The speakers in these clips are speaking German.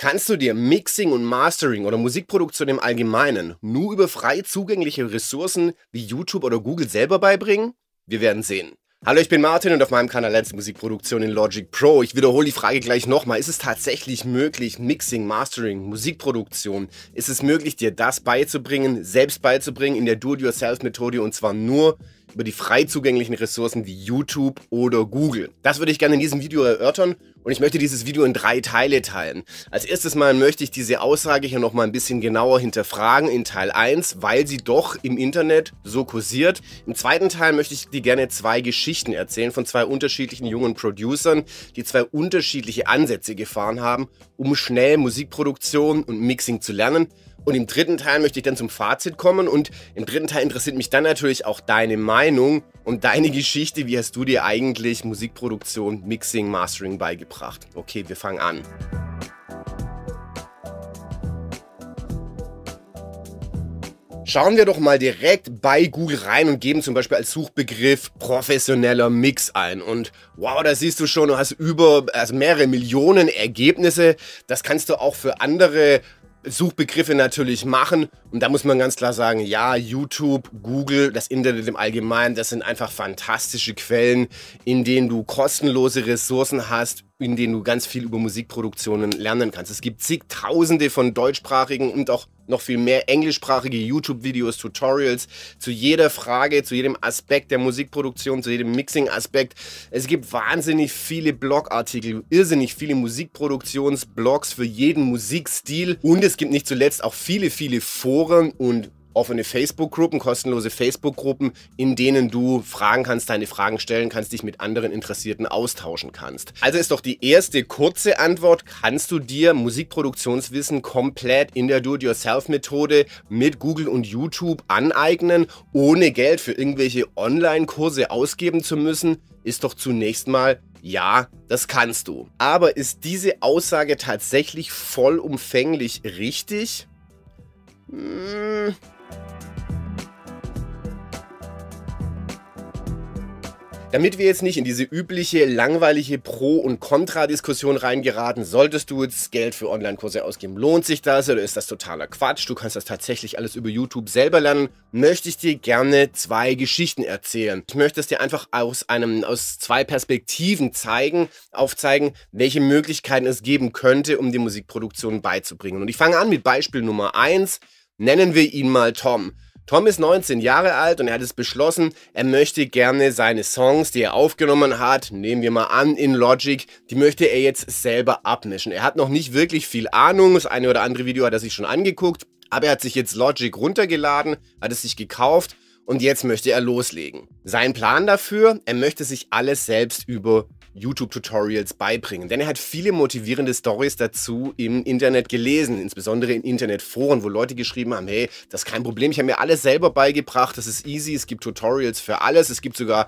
Kannst du dir Mixing und Mastering oder Musikproduktion im Allgemeinen nur über frei zugängliche Ressourcen wie YouTube oder Google selber beibringen? Wir werden sehen. Hallo, ich bin Martin und auf meinem Kanal Let's Musikproduktion in Logic Pro. Ich wiederhole die Frage gleich nochmal. Ist es tatsächlich möglich, Mixing, Mastering, Musikproduktion, ist es möglich, dir das beizubringen, selbst beizubringen in der Do-it-yourself-Methode und zwar nur über die frei zugänglichen Ressourcen wie YouTube oder Google. Das würde ich gerne in diesem Video erörtern und ich möchte dieses Video in drei Teile teilen. Als erstes mal möchte ich diese Aussage hier nochmal ein bisschen genauer hinterfragen in Teil 1, weil sie doch im Internet so kursiert. Im zweiten Teil möchte ich dir gerne zwei Geschichten erzählen von zwei unterschiedlichen jungen Producern, die zwei unterschiedliche Ansätze gefahren haben, um schnell Musikproduktion und Mixing zu lernen und im dritten Teil möchte ich dann zum Fazit kommen und im dritten Teil interessiert mich dann natürlich auch deine Meinung und deine Geschichte. Wie hast du dir eigentlich Musikproduktion, Mixing, Mastering beigebracht? Okay, wir fangen an. Schauen wir doch mal direkt bei Google rein und geben zum Beispiel als Suchbegriff professioneller Mix ein. Und wow, da siehst du schon, du hast über also mehrere Millionen Ergebnisse. Das kannst du auch für andere Suchbegriffe natürlich machen. Und da muss man ganz klar sagen, ja, YouTube, Google, das Internet im Allgemeinen, das sind einfach fantastische Quellen, in denen du kostenlose Ressourcen hast in denen du ganz viel über Musikproduktionen lernen kannst. Es gibt zigtausende von deutschsprachigen und auch noch viel mehr englischsprachige YouTube-Videos, Tutorials zu jeder Frage, zu jedem Aspekt der Musikproduktion, zu jedem Mixing-Aspekt. Es gibt wahnsinnig viele Blogartikel, irrsinnig viele Musikproduktionsblogs für jeden Musikstil und es gibt nicht zuletzt auch viele, viele Foren und offene Facebook-Gruppen, kostenlose Facebook-Gruppen, in denen du fragen kannst, deine Fragen stellen kannst, dich mit anderen Interessierten austauschen kannst. Also ist doch die erste kurze Antwort, kannst du dir Musikproduktionswissen komplett in der Do-it-yourself-Methode mit Google und YouTube aneignen, ohne Geld für irgendwelche Online-Kurse ausgeben zu müssen, ist doch zunächst mal ja, das kannst du. Aber ist diese Aussage tatsächlich vollumfänglich richtig? Mmh. Damit wir jetzt nicht in diese übliche, langweilige Pro- und Contra-Diskussion reingeraten, solltest du jetzt Geld für Online-Kurse ausgeben? Lohnt sich das oder ist das totaler Quatsch? Du kannst das tatsächlich alles über YouTube selber lernen. Möchte ich dir gerne zwei Geschichten erzählen. Ich möchte es dir einfach aus einem, aus zwei Perspektiven zeigen, aufzeigen, welche Möglichkeiten es geben könnte, um die Musikproduktion beizubringen. Und ich fange an mit Beispiel Nummer eins. Nennen wir ihn mal Tom. Tom ist 19 Jahre alt und er hat es beschlossen, er möchte gerne seine Songs, die er aufgenommen hat, nehmen wir mal an, in Logic, die möchte er jetzt selber abmischen. Er hat noch nicht wirklich viel Ahnung, das eine oder andere Video hat er sich schon angeguckt, aber er hat sich jetzt Logic runtergeladen, hat es sich gekauft und jetzt möchte er loslegen. Sein Plan dafür, er möchte sich alles selbst über YouTube-Tutorials beibringen. Denn er hat viele motivierende Stories dazu im Internet gelesen, insbesondere in Internetforen, wo Leute geschrieben haben, hey, das ist kein Problem, ich habe mir alles selber beigebracht, das ist easy, es gibt Tutorials für alles, es gibt sogar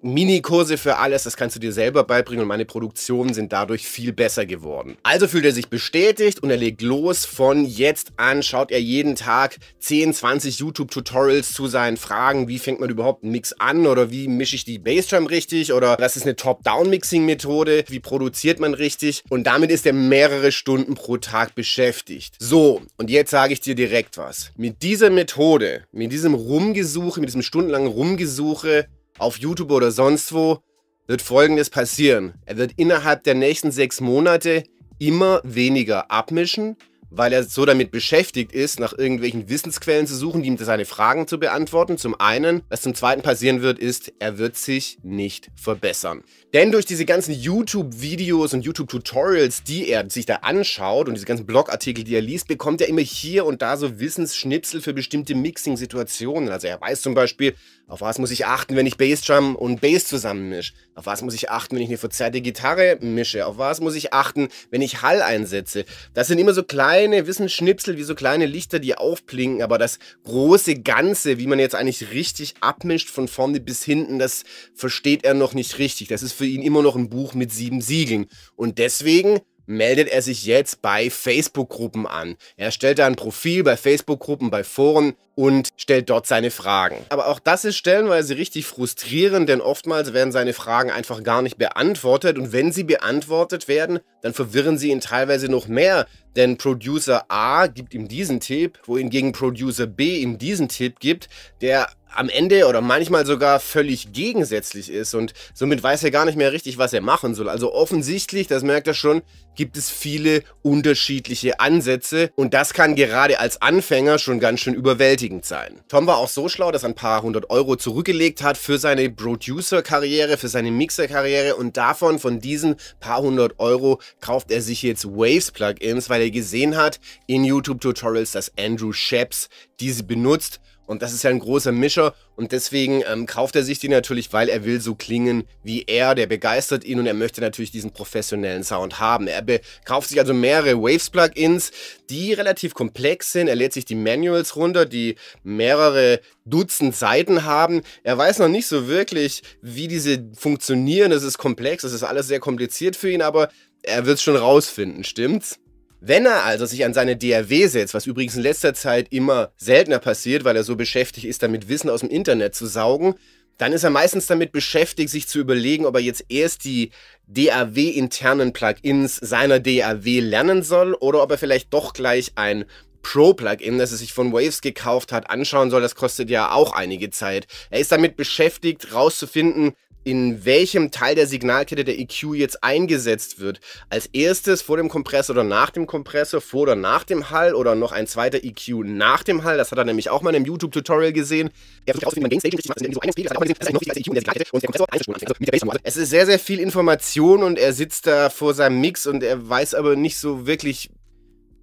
Minikurse für alles, das kannst du dir selber beibringen und meine Produktionen sind dadurch viel besser geworden. Also fühlt er sich bestätigt und er legt los. Von jetzt an schaut er jeden Tag 10, 20 YouTube-Tutorials zu seinen Fragen. Wie fängt man überhaupt einen Mix an oder wie mische ich die Bassdrum richtig oder was ist eine Top-Down-Mixing-Methode? Wie produziert man richtig? Und damit ist er mehrere Stunden pro Tag beschäftigt. So, und jetzt sage ich dir direkt was. Mit dieser Methode, mit diesem Rumgesuche, mit diesem stundenlangen Rumgesuche auf YouTube oder sonst wo, wird Folgendes passieren. Er wird innerhalb der nächsten sechs Monate immer weniger abmischen, weil er so damit beschäftigt ist, nach irgendwelchen Wissensquellen zu suchen, die ihm seine Fragen zu beantworten. Zum einen. Was zum zweiten passieren wird, ist, er wird sich nicht verbessern. Denn durch diese ganzen YouTube-Videos und YouTube-Tutorials, die er sich da anschaut und diese ganzen Blogartikel, die er liest, bekommt er immer hier und da so Wissensschnipsel für bestimmte Mixing-Situationen. Also er weiß zum Beispiel, auf was muss ich achten, wenn ich Bassdrum und Bass zusammenmische? Auf was muss ich achten, wenn ich eine verzerrte Gitarre mische? Auf was muss ich achten, wenn ich Hall einsetze? Das sind immer so kleine Wissensschnipsel, wie so kleine Lichter, die aufblinken, aber das große Ganze, wie man jetzt eigentlich richtig abmischt, von vorne bis hinten, das versteht er noch nicht richtig. Das ist für ihn immer noch ein Buch mit sieben Siegeln. Und deswegen meldet er sich jetzt bei Facebook-Gruppen an. Er stellt da ein Profil bei Facebook-Gruppen, bei Foren, und stellt dort seine Fragen. Aber auch das ist stellenweise richtig frustrierend, denn oftmals werden seine Fragen einfach gar nicht beantwortet und wenn sie beantwortet werden, dann verwirren sie ihn teilweise noch mehr, denn Producer A gibt ihm diesen Tipp, wohingegen Producer B ihm diesen Tipp gibt, der am Ende oder manchmal sogar völlig gegensätzlich ist und somit weiß er gar nicht mehr richtig, was er machen soll. Also offensichtlich, das merkt er schon, gibt es viele unterschiedliche Ansätze und das kann gerade als Anfänger schon ganz schön überwältigen beschäftigend sein. Tom war auch so schlau, dass er ein paar hundert Euro zurückgelegt hat für seine Producer-Karriere, für seine Mixer-Karriere und davon, von diesen paar hundert Euro, kauft er sich jetzt Waves-Plugins, weil er gesehen hat in YouTube-Tutorials, dass Andrew Sheps diese benutzt und das ist ja ein großer Mischer und deswegen ähm, kauft er sich die natürlich, weil er will so klingen wie er, der begeistert ihn und er möchte natürlich diesen professionellen Sound haben. Er kauft sich also mehrere Waves-Plugins, die relativ komplex sind. Er lädt sich die Manuals runter, die mehrere Dutzend Seiten haben. Er weiß noch nicht so wirklich, wie diese funktionieren. Es ist komplex, es ist alles sehr kompliziert für ihn, aber er wird es schon rausfinden, stimmt's? Wenn er also sich an seine DRW setzt, was übrigens in letzter Zeit immer seltener passiert, weil er so beschäftigt ist, damit Wissen aus dem Internet zu saugen, dann ist er meistens damit beschäftigt, sich zu überlegen, ob er jetzt erst die DAW-internen Plugins seiner DAW lernen soll oder ob er vielleicht doch gleich ein Pro-Plugin, das er sich von Waves gekauft hat, anschauen soll. Das kostet ja auch einige Zeit. Er ist damit beschäftigt, rauszufinden, in welchem Teil der Signalkette der EQ jetzt eingesetzt wird. Als erstes vor dem Kompressor oder nach dem Kompressor, vor oder nach dem Hall oder noch ein zweiter EQ nach dem Hall. Das hat er nämlich auch mal in einem YouTube-Tutorial gesehen. Er versucht wie man Gain Stage richtig macht. So ein Spiegel, das auch mal gesehen, das ist noch wichtiger als EQ in der Signalkette und der Kompressor einzuspulen. Also mit der Bassdrum. Es ist sehr, sehr viel Information und er sitzt da vor seinem Mix und er weiß aber nicht so wirklich,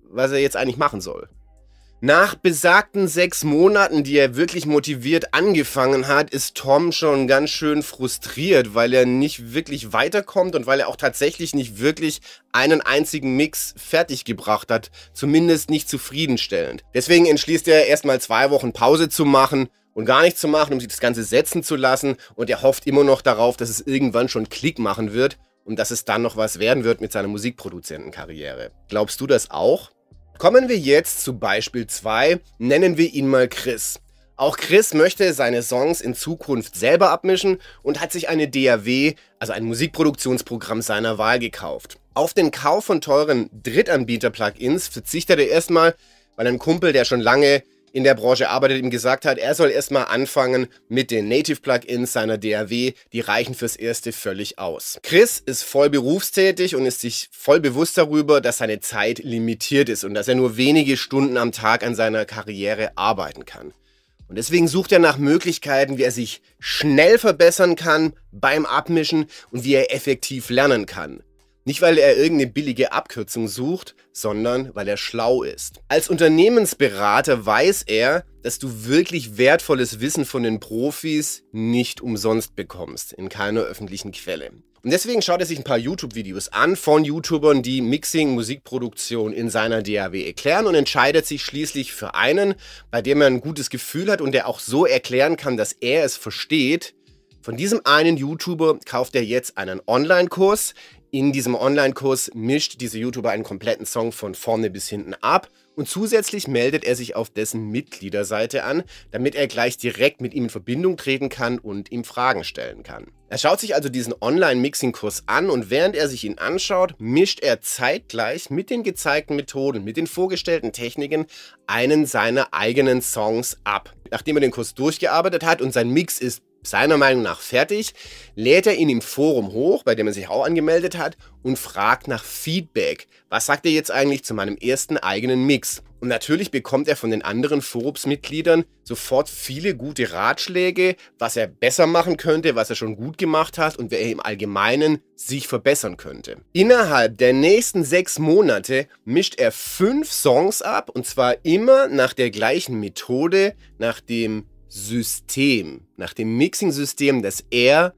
was er jetzt eigentlich machen soll. Nach besagten sechs Monaten, die er wirklich motiviert angefangen hat, ist Tom schon ganz schön frustriert, weil er nicht wirklich weiterkommt und weil er auch tatsächlich nicht wirklich einen einzigen Mix fertiggebracht hat, zumindest nicht zufriedenstellend. Deswegen entschließt er erstmal zwei Wochen Pause zu machen und gar nichts zu machen, um sich das Ganze setzen zu lassen und er hofft immer noch darauf, dass es irgendwann schon Klick machen wird und dass es dann noch was werden wird mit seiner Musikproduzentenkarriere. Glaubst du das auch? Kommen wir jetzt zu Beispiel 2, nennen wir ihn mal Chris. Auch Chris möchte seine Songs in Zukunft selber abmischen und hat sich eine DAW, also ein Musikproduktionsprogramm seiner Wahl gekauft. Auf den Kauf von teuren Drittanbieter-Plugins verzichtet er erstmal, weil ein Kumpel, der schon lange in der Branche arbeitet, ihm gesagt hat, er soll erstmal anfangen mit den Native Plugins seiner DAW, die reichen fürs erste völlig aus. Chris ist voll berufstätig und ist sich voll bewusst darüber, dass seine Zeit limitiert ist und dass er nur wenige Stunden am Tag an seiner Karriere arbeiten kann. Und deswegen sucht er nach Möglichkeiten, wie er sich schnell verbessern kann beim Abmischen und wie er effektiv lernen kann. Nicht, weil er irgendeine billige Abkürzung sucht, sondern weil er schlau ist. Als Unternehmensberater weiß er, dass du wirklich wertvolles Wissen von den Profis nicht umsonst bekommst, in keiner öffentlichen Quelle. Und deswegen schaut er sich ein paar YouTube-Videos an von YouTubern, die Mixing, Musikproduktion in seiner DAW erklären und entscheidet sich schließlich für einen, bei dem er ein gutes Gefühl hat und der auch so erklären kann, dass er es versteht. Von diesem einen YouTuber kauft er jetzt einen Online-Kurs, in diesem Online-Kurs mischt dieser YouTuber einen kompletten Song von vorne bis hinten ab und zusätzlich meldet er sich auf dessen Mitgliederseite an, damit er gleich direkt mit ihm in Verbindung treten kann und ihm Fragen stellen kann. Er schaut sich also diesen Online-Mixing-Kurs an und während er sich ihn anschaut, mischt er zeitgleich mit den gezeigten Methoden, mit den vorgestellten Techniken einen seiner eigenen Songs ab. Nachdem er den Kurs durchgearbeitet hat und sein Mix ist seiner Meinung nach fertig, lädt er ihn im Forum hoch, bei dem er sich auch angemeldet hat, und fragt nach Feedback. Was sagt er jetzt eigentlich zu meinem ersten eigenen Mix? Und natürlich bekommt er von den anderen Forumsmitgliedern sofort viele gute Ratschläge, was er besser machen könnte, was er schon gut gemacht hat und wer er im Allgemeinen sich verbessern könnte. Innerhalb der nächsten sechs Monate mischt er fünf Songs ab und zwar immer nach der gleichen Methode, nach dem System, nach dem Mixing-System, das er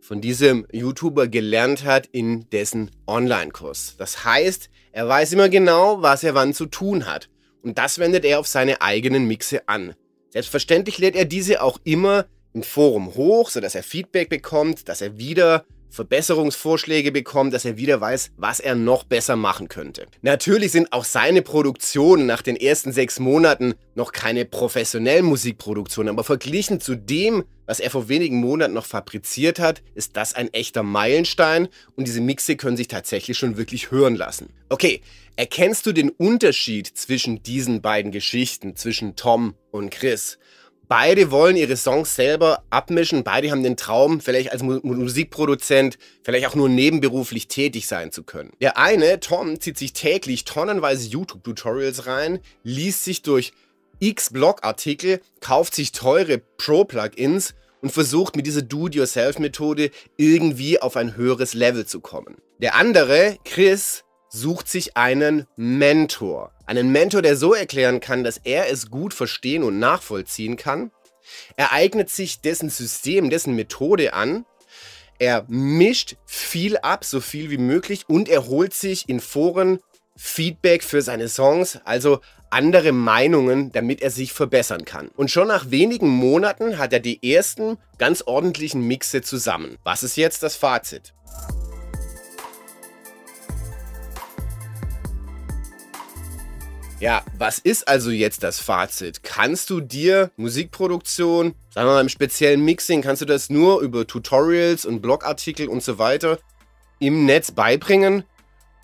von diesem YouTuber gelernt hat in dessen Online-Kurs. Das heißt, er weiß immer genau, was er wann zu tun hat. Und das wendet er auf seine eigenen Mixe an. Selbstverständlich lädt er diese auch immer im Forum hoch, sodass er Feedback bekommt, dass er wieder Verbesserungsvorschläge bekommt, dass er wieder weiß, was er noch besser machen könnte. Natürlich sind auch seine Produktionen nach den ersten sechs Monaten noch keine professionellen Musikproduktionen, aber verglichen zu dem, was er vor wenigen Monaten noch fabriziert hat, ist das ein echter Meilenstein und diese Mixe können sich tatsächlich schon wirklich hören lassen. Okay, erkennst du den Unterschied zwischen diesen beiden Geschichten, zwischen Tom und Chris? Beide wollen ihre Songs selber abmischen. Beide haben den Traum, vielleicht als Musikproduzent, vielleicht auch nur nebenberuflich tätig sein zu können. Der eine, Tom, zieht sich täglich tonnenweise YouTube-Tutorials rein, liest sich durch x Blog-Artikel, kauft sich teure Pro-Plugins und versucht mit dieser Do-it-yourself-Methode irgendwie auf ein höheres Level zu kommen. Der andere, Chris, sucht sich einen Mentor. Einen Mentor, der so erklären kann, dass er es gut verstehen und nachvollziehen kann. Er eignet sich dessen System, dessen Methode an. Er mischt viel ab, so viel wie möglich, und er holt sich in Foren Feedback für seine Songs, also andere Meinungen, damit er sich verbessern kann. Und schon nach wenigen Monaten hat er die ersten ganz ordentlichen Mixe zusammen. Was ist jetzt das Fazit? Ja, was ist also jetzt das Fazit? Kannst du dir Musikproduktion, sagen wir mal im speziellen Mixing, kannst du das nur über Tutorials und Blogartikel und so weiter im Netz beibringen?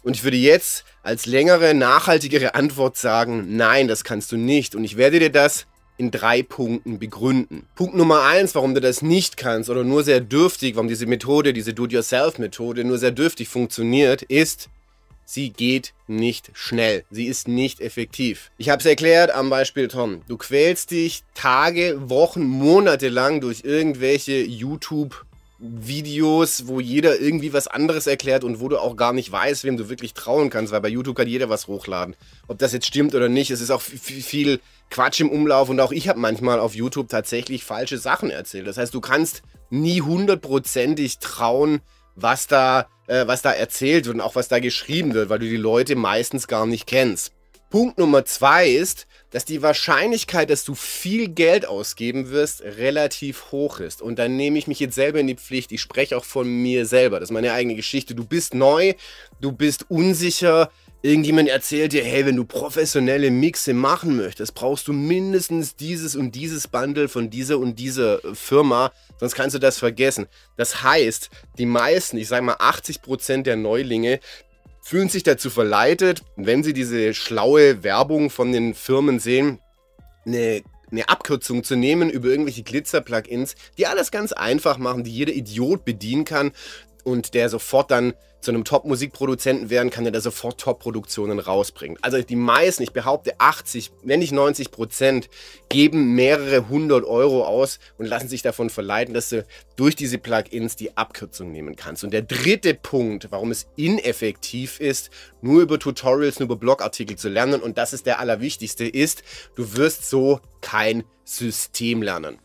Und ich würde jetzt als längere, nachhaltigere Antwort sagen, nein, das kannst du nicht. Und ich werde dir das in drei Punkten begründen. Punkt Nummer eins, warum du das nicht kannst oder nur sehr dürftig, warum diese Methode, diese Do-it-yourself-Methode nur sehr dürftig funktioniert, ist, Sie geht nicht schnell. Sie ist nicht effektiv. Ich habe es erklärt am Beispiel Tom. Du quälst dich Tage, Wochen, Monate lang durch irgendwelche YouTube- Videos, wo jeder irgendwie was anderes erklärt und wo du auch gar nicht weißt, wem du wirklich trauen kannst, weil bei YouTube kann jeder was hochladen. Ob das jetzt stimmt oder nicht, es ist auch viel Quatsch im Umlauf und auch ich habe manchmal auf YouTube tatsächlich falsche Sachen erzählt. Das heißt, du kannst nie hundertprozentig trauen, was da, äh, was da erzählt wird und auch was da geschrieben wird, weil du die Leute meistens gar nicht kennst. Punkt Nummer zwei ist, dass die Wahrscheinlichkeit, dass du viel Geld ausgeben wirst, relativ hoch ist. Und dann nehme ich mich jetzt selber in die Pflicht. Ich spreche auch von mir selber. Das ist meine eigene Geschichte. Du bist neu, du bist unsicher, Irgendjemand erzählt dir, hey, wenn du professionelle Mixe machen möchtest, brauchst du mindestens dieses und dieses Bundle von dieser und dieser äh, Firma, sonst kannst du das vergessen. Das heißt, die meisten, ich sage mal 80% der Neulinge, fühlen sich dazu verleitet, wenn sie diese schlaue Werbung von den Firmen sehen, eine eine Abkürzung zu nehmen über irgendwelche Glitzer-Plugins, die alles ganz einfach machen, die jeder Idiot bedienen kann und der sofort dann zu einem Top-Musikproduzenten werden kann, der da sofort Top-Produktionen rausbringt. Also die meisten, ich behaupte 80, wenn nicht 90 Prozent, geben mehrere hundert Euro aus und lassen sich davon verleiten, dass du durch diese Plugins die Abkürzung nehmen kannst. Und der dritte Punkt, warum es ineffektiv ist, nur über Tutorials, nur über Blogartikel zu lernen, und das ist der allerwichtigste, ist, du wirst so kein System lernen.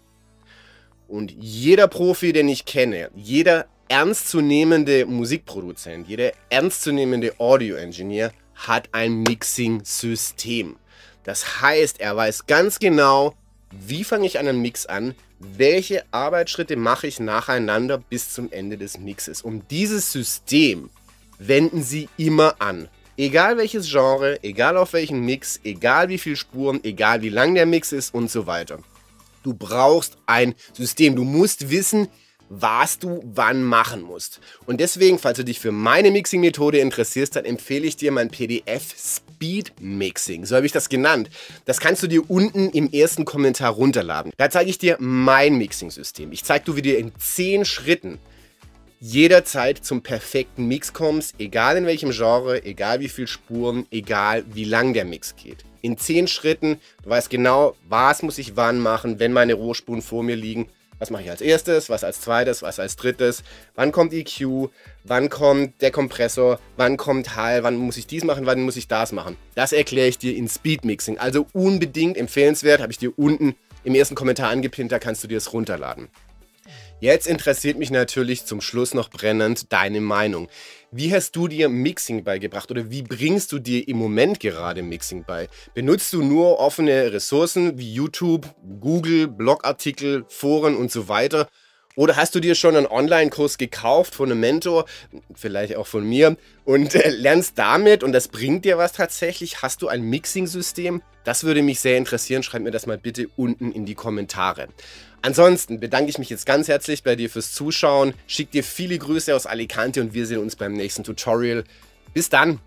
Und jeder Profi, den ich kenne, jeder ernstzunehmende Musikproduzent, jeder ernstzunehmende Audio-Engineer hat ein Mixing-System. Das heißt, er weiß ganz genau, wie fange ich einen Mix an, welche Arbeitsschritte mache ich nacheinander bis zum Ende des Mixes. Um dieses System wenden Sie immer an. Egal welches Genre, egal auf welchen Mix, egal wie viele Spuren, egal wie lang der Mix ist und so weiter. Du brauchst ein System. Du musst wissen, was du wann machen musst. Und deswegen, falls du dich für meine Mixing-Methode interessierst, dann empfehle ich dir mein PDF Speed Mixing. So habe ich das genannt. Das kannst du dir unten im ersten Kommentar runterladen. Da zeige ich dir mein Mixing-System. Ich zeige dir, wie du in 10 Schritten jederzeit zum perfekten Mix kommst, egal in welchem Genre, egal wie viele Spuren, egal wie lang der Mix geht. In 10 Schritten, du weißt genau, was muss ich wann machen, wenn meine Rohspuren vor mir liegen. Was mache ich als erstes, was als zweites, was als drittes? Wann kommt EQ? Wann kommt der Kompressor? Wann kommt Hall? Wann muss ich dies machen? Wann muss ich das machen? Das erkläre ich dir in Speed Mixing. Also unbedingt empfehlenswert, habe ich dir unten im ersten Kommentar angepinnt, da kannst du dir es runterladen. Jetzt interessiert mich natürlich zum Schluss noch brennend deine Meinung. Wie hast du dir Mixing beigebracht oder wie bringst du dir im Moment gerade Mixing bei? Benutzt du nur offene Ressourcen wie YouTube, Google, Blogartikel, Foren und so weiter? Oder hast du dir schon einen Online-Kurs gekauft von einem Mentor, vielleicht auch von mir, und äh, lernst damit und das bringt dir was tatsächlich? Hast du ein Mixing-System? Das würde mich sehr interessieren. Schreib mir das mal bitte unten in die Kommentare. Ansonsten bedanke ich mich jetzt ganz herzlich bei dir fürs Zuschauen, schicke dir viele Grüße aus Alicante und wir sehen uns beim nächsten Tutorial. Bis dann!